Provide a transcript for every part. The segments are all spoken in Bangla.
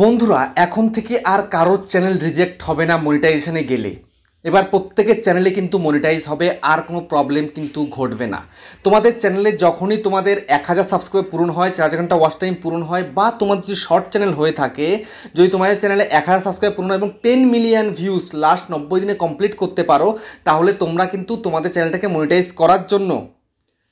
বন্ধুরা এখন থেকে আর কারোর চ্যানেল রিজেক্ট হবে না মনিটাইজেশনে গেলে এবার প্রত্যেকের চ্যানেলে কিন্তু মনিটাইজ হবে আর কোনো প্রবলেম কিন্তু ঘটবে না তোমাদের চ্যানেলে যখনই তোমাদের এক হাজার সাবস্ক্রাইব পূরণ হয় চার ঘন্টা ওয়াচ টাইম পূরণ হয় বা তোমাদের যদি শর্ট চ্যানেল হয়ে থাকে যদি তোমাদের চ্যানেলে এক হাজার সাবস্ক্রাইব পূরণ হয় এবং টেন মিলিয়ন ভিউজ লাস্ট নব্বই দিনে কমপ্লিট করতে পারো তাহলে তোমরা কিন্তু তোমাদের চ্যানেলটাকে মনিটাইজ করার জন্য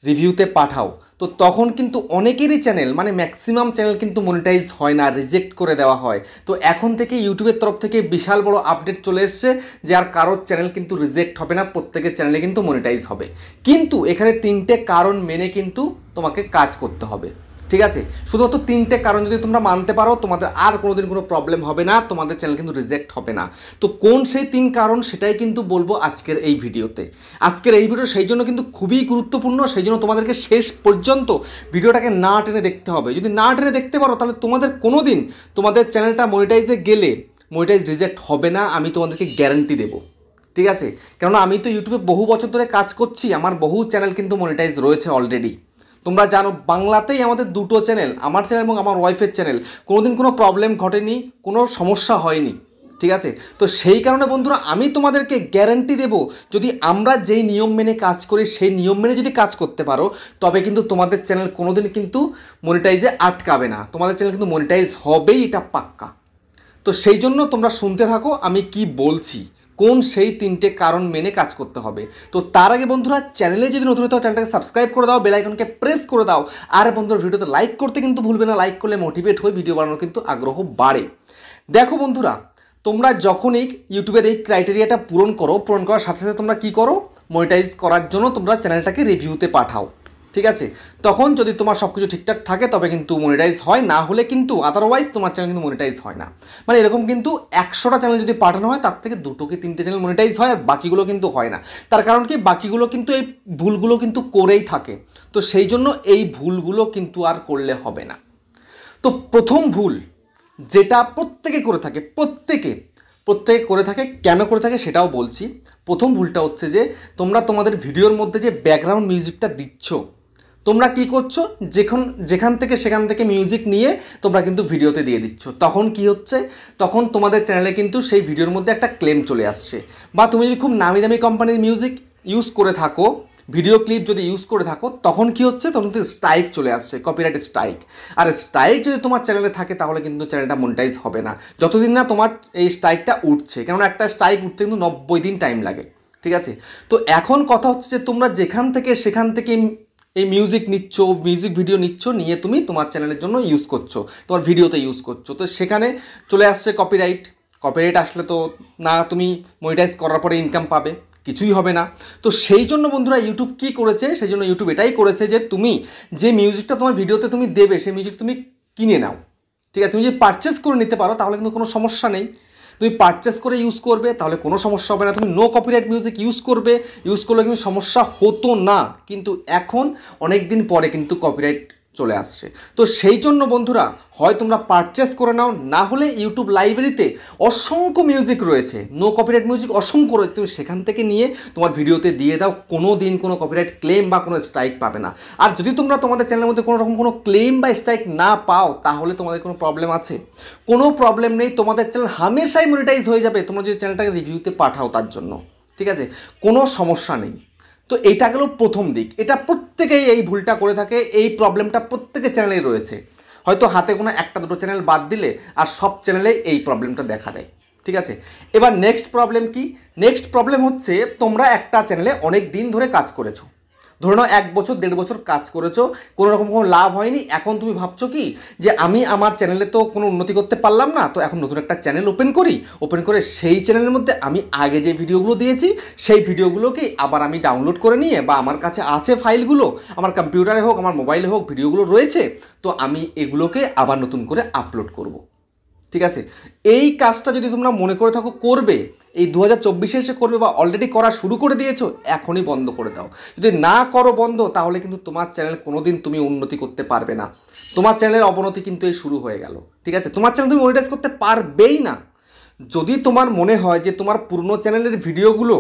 রিভিউতে পাঠাও তো তখন কিন্তু অনেকেরই চ্যানেল মানে ম্যাক্সিমাম চ্যানেল কিন্তু মনিটাইজ হয় না রিজেক্ট করে দেওয়া হয় তো এখন থেকে ইউটিউবের তরফ থেকে বিশাল বড় আপডেট চলে এসছে যে আর কারোর চ্যানেল কিন্তু রিজেক্ট হবে না প্রত্যেকের চ্যানেলে কিন্তু মনিটাইজ হবে কিন্তু এখানে তিনটে কারণ মেনে কিন্তু তোমাকে কাজ করতে হবে ঠিক আছে শুধুমাত্র তিনটে কারণ যদি তোমরা মানতে পারো তোমাদের আর কোনোদিন কোনো প্রবলেম হবে না তোমাদের চ্যানেল কিন্তু রিজেক্ট হবে না তো কোন সেই তিন কারণ সেটাই কিন্তু বলবো আজকের এই ভিডিওতে আজকের এই ভিডিও সেই জন্য কিন্তু খুবই গুরুত্বপূর্ণ সেই জন্য তোমাদেরকে শেষ পর্যন্ত ভিডিওটাকে না টেনে দেখতে হবে যদি না টেনে দেখতে পারো তাহলে তোমাদের কোনো দিন তোমাদের চ্যানেলটা মনিটাইজে গেলে মনিটাইজ রিজেক্ট হবে না আমি তোমাদেরকে গ্যারান্টি দেবো ঠিক আছে কেননা আমি তো ইউটিউবে বহু বছর ধরে কাজ করছি আমার বহু চ্যানেল কিন্তু মনিটাইজ রয়েছে অলরেডি তোমরা জানো বাংলাতেই আমাদের দুটো চ্যানেল আমার চ্যানেল এবং আমার ওয়াইফের চ্যানেল কোনোদিন কোনো প্রবলেম ঘটেনি কোনো সমস্যা হয়নি ঠিক আছে তো সেই কারণে বন্ধুরা আমি তোমাদেরকে গ্যারান্টি দেব যদি আমরা যেই নিয়ম মেনে কাজ করি সেই নিয়ম মেনে যদি কাজ করতে পারো তবে কিন্তু তোমাদের চ্যানেল কোনোদিন কিন্তু মনিটাইজে আটকাবে না তোমাদের চ্যানেল কিন্তু মনিটাইজ হবেই এটা পাক্কা তো সেই জন্য তোমরা শুনতে থাকো আমি কি বলছি কোন সেই তিনটে কারণ মেনে কাজ করতে হবে তো তার আগে বন্ধুরা চ্যানেলে যদি নতুন হতো চ্যানেলটাকে সাবস্ক্রাইব করে দাও বেলাইকনকে প্রেস করে দাও আর বন্ধুরা ভিডিওতে লাইক করতে কিন্তু ভুলবে না লাইক করলে মোটিভেট হয়ে ভিডিও বানানোর কিন্তু আগ্রহ বাড়ে দেখো বন্ধুরা তোমরা যখনই ইউটিউবের এই ক্রাইটেরিয়াটা পূরণ করো পূরণ করার সাথে সাথে তোমরা কী করো মনিটাইজ করার জন্য তোমরা চ্যানেলটাকে রিভিউতে পাঠাও ঠিক আছে তখন যদি তোমার সব কিছু ঠিকঠাক থাকে তবে কিন্তু মনিটাইজ হয় না হলে কিন্তু আদারওয়াইজ তোমার চ্যানেল কিন্তু মনিটাইজ হয় না মানে এরকম কিন্তু একশোটা চ্যানেল যদি পাঠানো হয় তার থেকে দুটো কি তিনটে চ্যানেল মনিটাইজ হয় আর বাকিগুলো কিন্তু হয় না তার কারণ কি বাকিগুলো কিন্তু এই ভুলগুলো কিন্তু করেই থাকে তো সেই জন্য এই ভুলগুলো কিন্তু আর করলে হবে না তো প্রথম ভুল যেটা প্রত্যেকে করে থাকে প্রত্যেকে প্রত্যেকে করে থাকে কেন করে থাকে সেটাও বলছি প্রথম ভুলটা হচ্ছে যে তোমরা তোমাদের ভিডিওর মধ্যে যে ব্যাকগ্রাউন্ড মিউজিকটা দিচ্ছ তোমরা কি করছো যেখান যেখান থেকে সেখান থেকে মিউজিক নিয়ে তোমরা কিন্তু ভিডিওতে দিয়ে দিচ্ছ তখন কি হচ্ছে তখন তোমাদের চ্যানেলে কিন্তু সেই ভিডিওর মধ্যে একটা ক্লেম চলে আসছে বা তুমি যদি খুব নামি দামি কোম্পানির মিউজিক ইউজ করে থাকো ভিডিও ক্লিপ যদি ইউজ করে থাকো তখন কি হচ্ছে তখন তো স্ট্রাইক চলে আসছে কপিরাইট স্ট্রাইক আর স্ট্রাইক যদি তোমার চ্যানেলে থাকে তাহলে কিন্তু চ্যানেলটা মনিটাইজ হবে না যতদিন না তোমার এই স্ট্রাইকটা উঠছে কেননা একটা স্ট্রাইক উঠতে কিন্তু নব্বই দিন টাইম লাগে ঠিক আছে তো এখন কথা হচ্ছে যে তোমরা যেখান থেকে সেখান থেকে এই মিউজিক নিচ্ছ মিউজিক ভিডিও নিচ্ছ নিয়ে তুমি তোমার চ্যানেলের জন্য ইউজ করছো তোমার ভিডিওতে ইউজ করছো তো সেখানে চলে আসছে কপিরাইট কপিরাইট আসলে তো না তুমি মনিটাইজ করার পরে ইনকাম পাবে কিছুই হবে না তো সেই জন্য বন্ধুরা ইউটিউব কি করেছে সেই জন্য ইউটিউব এটাই করেছে যে তুমি যে মিউজিকটা তোমার ভিডিওতে তুমি দেবে সেই মিউজিক তুমি কিনে নাও ঠিক আছে তুমি যদি পারচেস করে নিতে পারো তাহলে কিন্তু কোনো সমস্যা নেই তুমি পারচেস করে ইউজ করবে তাহলে কোনো সমস্যা হবে না তুমি নো কপিরাইট মিউজিক ইউজ করবে ইউজ করলে কিন্তু সমস্যা হতো না কিন্তু এখন অনেক দিন পরে কিন্তু কপিরাইট চলে আসছে তো সেই জন্য বন্ধুরা হয় তোমরা পারচেস করে নাও না হলে ইউটিউব লাইব্রেরিতে অসংখ্য মিউজিক রয়েছে নো কপিরাইট মিউজিক অসংখ্য রয়েছে তুমি সেখান থেকে নিয়ে তোমার ভিডিওতে দিয়ে দাও কোনো দিন কোনো কপিরাইট ক্লেম বা কোনো স্ট্রাইক পাবে না আর যদি তোমরা তোমাদের চ্যানেলের মধ্যে কোনো রকম কোনো ক্লেম বা স্ট্রাইক না পাও তাহলে তোমাদের কোনো প্রবলেম আছে কোনো প্রবলেম নেই তোমাদের চ্যানেল হামেশাই মনিটাইজ হয়ে যাবে তোমরা যদি চ্যানেলটাকে রিভিউতে পাঠাও তার জন্য ঠিক আছে কোনো সমস্যা নেই তো এটা গেল প্রথম দিক এটা প্রত্যেকেই এই ভুলটা করে থাকে এই প্রবলেমটা প্রত্যেকের চ্যানেলেই রয়েছে হয়তো হাতে কোনো একটা দুটো চ্যানেল বাদ দিলে আর সব চ্যানেলে এই প্রবলেমটা দেখা দেয় ঠিক আছে এবার নেক্সট প্রবলেম কি নেক্সট প্রবলেম হচ্ছে তোমরা একটা চ্যানেলে অনেক দিন ধরে কাজ করেছো ধরে নাও এক বছর দেড় বছর কাজ করেছো কোনো রকম কোনো লাভ হয়নি এখন তুমি ভাবছো কি যে আমি আমার চ্যানেলে তো কোনো উন্নতি করতে পারলাম না তো এখন নতুন একটা চ্যানেল ওপেন করি ওপেন করে সেই চ্যানেলের মধ্যে আমি আগে যে ভিডিওগুলো দিয়েছি সেই ভিডিওগুলোকে আবার আমি ডাউনলোড করে নিয়ে বা আমার কাছে আছে ফাইলগুলো আমার কম্পিউটারে হোক আমার মোবাইলে হোক ভিডিওগুলো রয়েছে তো আমি এগুলোকে আবার নতুন করে আপলোড করব ঠিক আছে এই কাজটা যদি তোমরা মনে করে থাকো করবে এই দু হাজার এসে করবে বা অলরেডি করা শুরু করে দিয়েছো এখনই বন্ধ করে দাও যদি না করো বন্ধ তাহলে কিন্তু তোমার চ্যানেল কোনোদিন তুমি উন্নতি করতে পারবে না তোমার চ্যানেলের অবনতি কিন্তু এই শুরু হয়ে গেল ঠিক আছে তোমার চ্যানেল তুমি মনিটাইজ করতে পারবেই না যদি তোমার মনে হয় যে তোমার পুরনো চ্যানেলের ভিডিওগুলো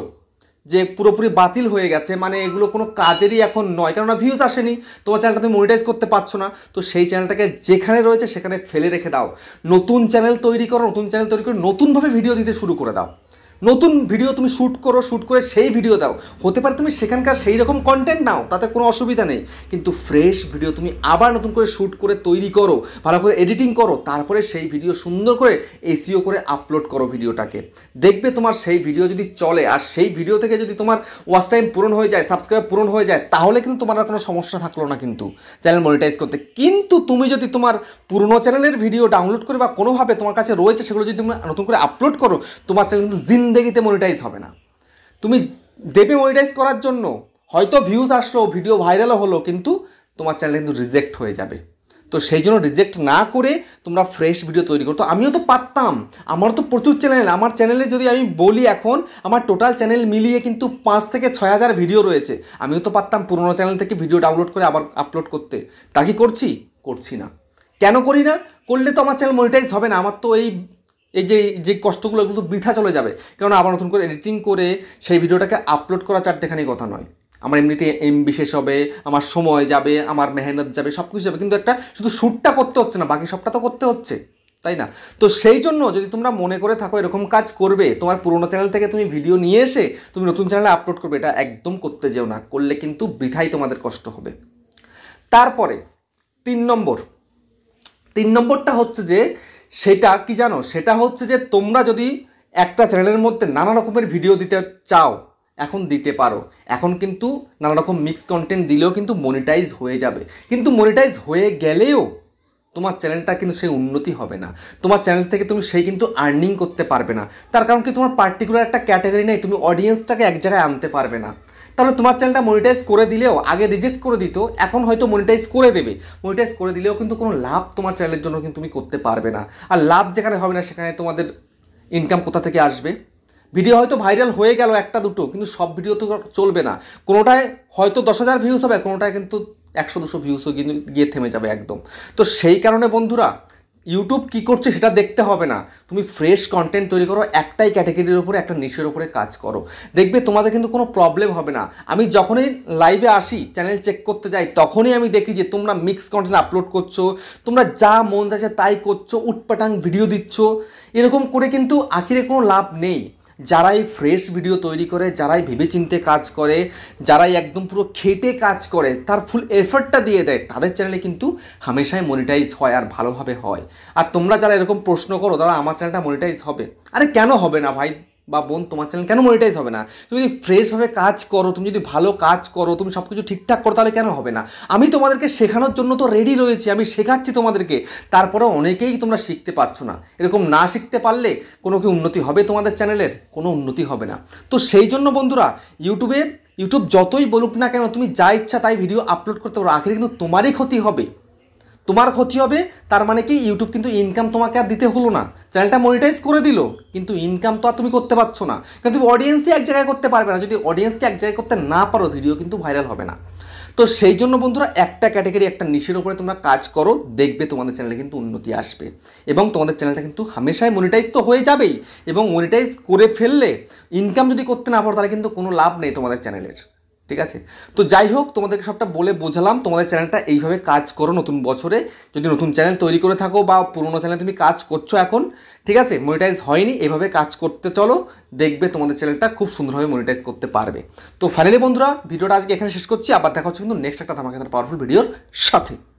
যে পুরোপুরি বাতিল হয়ে গেছে মানে এগুলো কোনো কাজেরই এখন নয় কেননা ভিউজ আসেনি তোমার চ্যানেলটা তুমি মনিটাইজ করতে পারছো না তো সেই চ্যানেলটাকে যেখানে রয়েছে সেখানে ফেলে রেখে দাও নতুন চ্যানেল তৈরি করো নতুন চ্যানেল তৈরি করে নতুনভাবে ভিডিও দিতে শুরু করে দাও নতুন ভিডিও তুমি শ্যুট করো শ্যুট করে সেই ভিডিও দাও হতে পারে তুমি সেখানকার সেই রকম কন্টেন্ট নাও তাতে কোনো অসুবিধা নেই কিন্তু ফ্রেশ ভিডিও তুমি আবার নতুন করে শ্যুট করে তৈরি করো ভালো করে এডিটিং করো তারপরে সেই ভিডিও সুন্দর করে এসিও করে আপলোড করো ভিডিওটাকে দেখবে তোমার সেই ভিডিও যদি চলে আর সেই ভিডিও থেকে যদি তোমার ওয়াচ টাইম পূরণ হয়ে যায় সাবস্ক্রাইব পূরণ হয়ে যায় তাহলে কিন্তু তোমার আর কোনো সমস্যা থাকলো না কিন্তু চ্যানেল মনিটাইজ করতে কিন্তু তুমি যদি তোমার পুরনো চ্যানেলের ভিডিও ডাউনলোড করে বা কোনোভাবে তোমার কাছে রয়েছে সেগুলো যদি তুমি নতুন করে আপলোড করো তোমার চ্যানেল কিন্তু জিন জিন্দেগিতে মনিটাইজ হবে না তুমি দেবে মনিটাইজ করার জন্য হয়তো ভিউজ আসলো ভিডিও ভাইরালও হলো কিন্তু তোমার চ্যানেল কিন্তু রিজেক্ট হয়ে যাবে তো সেই জন্য রিজেক্ট না করে তোমরা ফ্রেশ ভিডিও তৈরি করতো আমিও তো পারতাম আমার তো প্রচুর চ্যানেল আমার চ্যানেলে যদি আমি বলি এখন আমার টোটাল চ্যানেল মিলিয়ে কিন্তু পাঁচ থেকে ছয় হাজার ভিডিও রয়েছে আমিও তো পারতাম পুরোনো চ্যানেল থেকে ভিডিও ডাউনলোড করে আবার আপলোড করতে তা কি করছি করছি না কেন করি না করলে তো আমার চ্যানেল মনিটাইজ হবে না আমার তো এই এই যে যে কষ্টগুলো কিন্তু বৃথা চলে যাবে কারণ আবার নতুন করে এডিটিং করে সেই ভিডিওটাকে আপলোড করা চারটেখানি কথা নয় আমার এমনিতে এম বিশেষ হবে আমার সময় যাবে আমার মেহনত যাবে সব কিছু যাবে কিন্তু একটা শুধু শ্যুটটা করতে হচ্ছে না বাকি সবটা তো করতে হচ্ছে তাই না তো সেই জন্য যদি তোমরা মনে করে থাকো এরকম কাজ করবে তোমার পুরোনো চ্যানেল থেকে তুমি ভিডিও নিয়ে এসে তুমি নতুন চ্যানেলে আপলোড করবে এটা একদম করতে যেও না করলে কিন্তু বৃথাই তোমাদের কষ্ট হবে তারপরে তিন নম্বর তিন নম্বরটা হচ্ছে যে সেটা কি জানো সেটা হচ্ছে যে তোমরা যদি একটা চ্যানেলের মধ্যে নানা রকমের ভিডিও দিতে চাও এখন দিতে পারো এখন কিন্তু নানা রকম মিক্স কন্টেন্ট দিলেও কিন্তু মনিটাইজ হয়ে যাবে কিন্তু মনিটাইজ হয়ে গেলেও তোমার চ্যানেলটা কিন্তু সেই উন্নতি হবে না তোমার চ্যানেল থেকে তুমি সেই কিন্তু আর্নিং করতে পারবে না তার কারণ কি তোমার পার্টিকুলার একটা ক্যাটাগরি নেই তুমি অডিয়েন্সটাকে এক জায়গায় আনতে পারবে না তাহলে তোমার চ্যানেলটা মনিটাইজ করে দিলেও আগে রিজেক্ট করে দিত এখন হয়তো মনিটাইজ করে দেবে মনিটাইজ করে দিলেও কিন্তু কোনো লাভ তোমার চ্যানেলের জন্য কিন্তু তুমি করতে পারবে না আর লাভ যেখানে হবে না সেখানে তোমাদের ইনকাম কোথা থেকে আসবে ভিডিও হয়তো ভাইরাল হয়ে গেল একটা দুটো কিন্তু সব ভিডিও তো চলবে না কোনোটায় হয়তো দশ হাজার ভিউস হবে কোনোটায় কিন্তু একশো দুশো ভিউসও কিন্তু গিয়ে থেমে যাবে একদম তো সেই কারণে বন্ধুরা ইউটিউব কি করছে সেটা দেখতে হবে না তুমি ফ্রেশ কন্টেন্ট তৈরি করো একটাই ক্যাটাগরির উপরে একটা নিশের উপরে কাজ করো দেখবে তোমাদের কিন্তু কোনো প্রবলেম হবে না আমি যখনই লাইভে আসি চ্যানেল চেক করতে যাই তখনই আমি দেখি যে তোমরা মিক্স কন্টেন্ট আপলোড করছো তোমরা যা মন চাইছে তাই করছো উটপাটাং ভিডিও দিচ্ছ এরকম করে কিন্তু আখিরে কোনো লাভ নেই যারাই ফ্রেশ ভিডিও তৈরি করে যারাই ভেবেচিন্তে কাজ করে যারাই একদম পুরো খেটে কাজ করে তার ফুল এফর্টটা দিয়ে দেয় তাদের চ্যানেলে কিন্তু হামেশাই মনিটাইজ হয় আর ভালোভাবে হয় আর তোমরা যারা এরকম প্রশ্ন করো দাদা আমার চ্যানেলটা মনিটাইজ হবে আরে কেন হবে না ভাই বা বোন তোমার চ্যানেল কেন মনিটাইজ হবে না তুমি যদি ফ্রেশভাবে কাজ করো তুমি যদি ভালো কাজ করো তুমি সব কিছু ঠিকঠাক করো তাহলে কেন হবে না আমি তোমাদেরকে শেখানোর জন্য তো রেডি রয়েছি আমি শেখাচ্ছি তোমাদেরকে তারপরে অনেকেই তোমরা শিখতে পারছো না এরকম না শিখতে পারলে কোনো কি উন্নতি হবে তোমাদের চ্যানেলের কোনো উন্নতি হবে না তো সেই জন্য বন্ধুরা ইউটিউবে ইউটিউব যতই বলুক না কেন তুমি যা ইচ্ছা তাই ভিডিও আপলোড করতে পারো আখিরে কিন্তু তোমারই ক্ষতি হবে তোমার ক্ষতি হবে তার মানে কি ইউটিউব কিন্তু ইনকাম তোমাকে আর দিতে হলো না চ্যানেলটা মনিটাইজ করে দিল কিন্তু ইনকাম তো আর তুমি করতে পারছো না কারণ তুমি অডিয়েন্সই এক জায়গায় করতে পারবে না যদি অডিয়েন্সকে এক জায়গায় করতে না পারো ভিডিও কিন্তু ভাইরাল হবে না তো সেই জন্য বন্ধুরা একটা ক্যাটাগরি একটা নিশের উপরে তোমরা কাজ করো দেখবে তোমাদের চ্যানেলে কিন্তু উন্নতি আসবে এবং তোমাদের চ্যানেলটা কিন্তু হামেশাই মনিটাইজ তো হয়ে যাবেই এবং মনিটাইজ করে ফেললে ইনকাম যদি করতে না পারো তাহলে কিন্তু কোনো লাভ নেই তোমাদের চ্যানেলের ঠিক আছে তো যাই হোক তোমাদেরকে সবটা বলে বোঝালাম তোমাদের চ্যানেলটা এইভাবে কাজ করো নতুন বছরে যদি নতুন চ্যানেল তৈরি করে থাকো বা পুরনো চ্যানেল তুমি কাজ করছো এখন ঠিক আছে মনিটাইজ হয়নি এভাবে কাজ করতে চলো দেখবে তোমাদের চ্যানেলটা খুব সুন্দরভাবে মনিটাইজ করতে পারবে তো ফাইনালি বন্ধুরা ভিডিওটা আজকে এখানে শেষ করছি আবার দেখা হচ্ছে কিন্তু নেক্সট একটা ধামাকাতার পাওয়ারফুল ভিডিওর সাথে